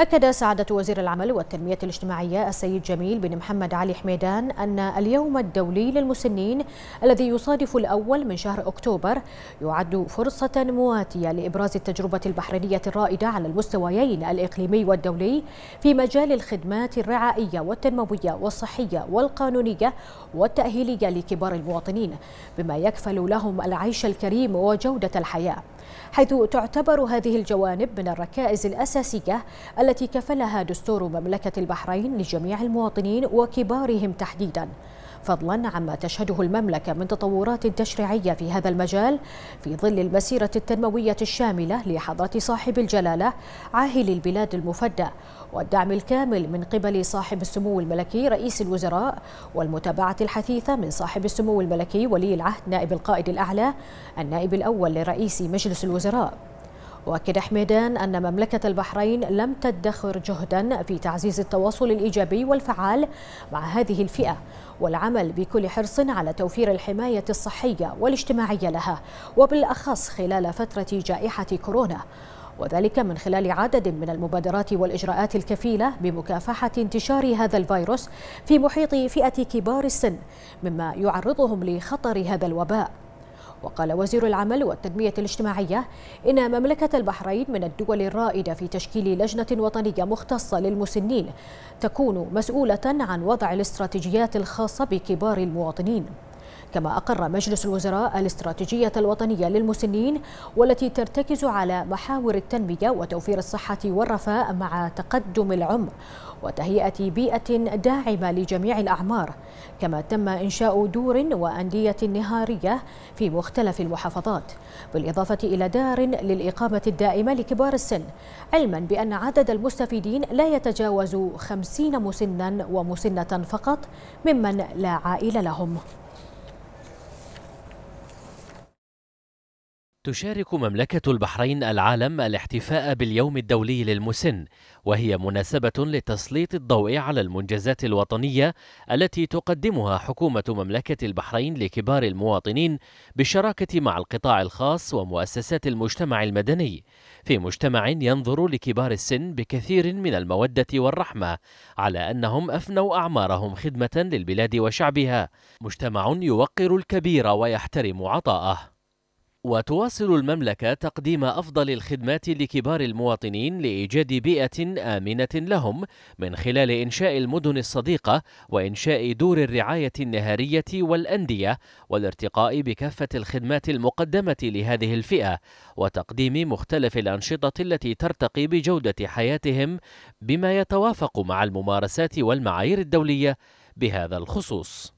أكد سعادة وزير العمل والتنمية الاجتماعية السيد جميل بن محمد علي حميدان أن اليوم الدولي للمسنين الذي يصادف الأول من شهر أكتوبر يعد فرصة مواتية لإبراز التجربة البحرينية الرائدة على المستويين الإقليمي والدولي في مجال الخدمات الرعائية والتنموية والصحية والقانونية والتأهيلية لكبار المواطنين بما يكفل لهم العيش الكريم وجودة الحياة حيث تعتبر هذه الجوانب من الركائز الأساسية التي كفلها دستور مملكة البحرين لجميع المواطنين وكبارهم تحديداً فضلا عما تشهده المملكة من تطورات تشريعية في هذا المجال في ظل المسيرة التنموية الشاملة لحضرة صاحب الجلالة عاهل البلاد المفدى والدعم الكامل من قبل صاحب السمو الملكي رئيس الوزراء والمتابعة الحثيثة من صاحب السمو الملكي ولي العهد نائب القائد الأعلى النائب الأول لرئيس مجلس الوزراء واكد حميدان ان مملكه البحرين لم تدخر جهدا في تعزيز التواصل الايجابي والفعال مع هذه الفئه والعمل بكل حرص على توفير الحمايه الصحيه والاجتماعيه لها وبالاخص خلال فتره جائحه كورونا وذلك من خلال عدد من المبادرات والإجراءات الكفيلة بمكافحة انتشار هذا الفيروس في محيط فئة كبار السن مما يعرضهم لخطر هذا الوباء وقال وزير العمل والتنمية الاجتماعية إن مملكة البحرين من الدول الرائدة في تشكيل لجنة وطنية مختصة للمسنين تكون مسؤولة عن وضع الاستراتيجيات الخاصة بكبار المواطنين كما أقر مجلس الوزراء الاستراتيجية الوطنية للمسنين والتي ترتكز على محاور التنمية وتوفير الصحة والرفاه مع تقدم العمر وتهيئة بيئة داعمة لجميع الأعمار كما تم إنشاء دور وأندية نهارية في مختلف المحافظات بالإضافة إلى دار للإقامة الدائمة لكبار السن علما بأن عدد المستفيدين لا يتجاوز خمسين مسنا ومسنة فقط ممن لا عائل لهم تشارك مملكة البحرين العالم الاحتفاء باليوم الدولي للمسن، وهي مناسبة لتسليط الضوء على المنجزات الوطنية التي تقدمها حكومة مملكة البحرين لكبار المواطنين بالشراكة مع القطاع الخاص ومؤسسات المجتمع المدني، في مجتمع ينظر لكبار السن بكثير من المودة والرحمة، على أنهم أفنوا أعمارهم خدمة للبلاد وشعبها، مجتمع يوقر الكبير ويحترم عطاءه. وتواصل المملكة تقديم أفضل الخدمات لكبار المواطنين لإيجاد بيئة آمنة لهم من خلال إنشاء المدن الصديقة وإنشاء دور الرعاية النهارية والأندية والارتقاء بكافة الخدمات المقدمة لهذه الفئة وتقديم مختلف الأنشطة التي ترتقي بجودة حياتهم بما يتوافق مع الممارسات والمعايير الدولية بهذا الخصوص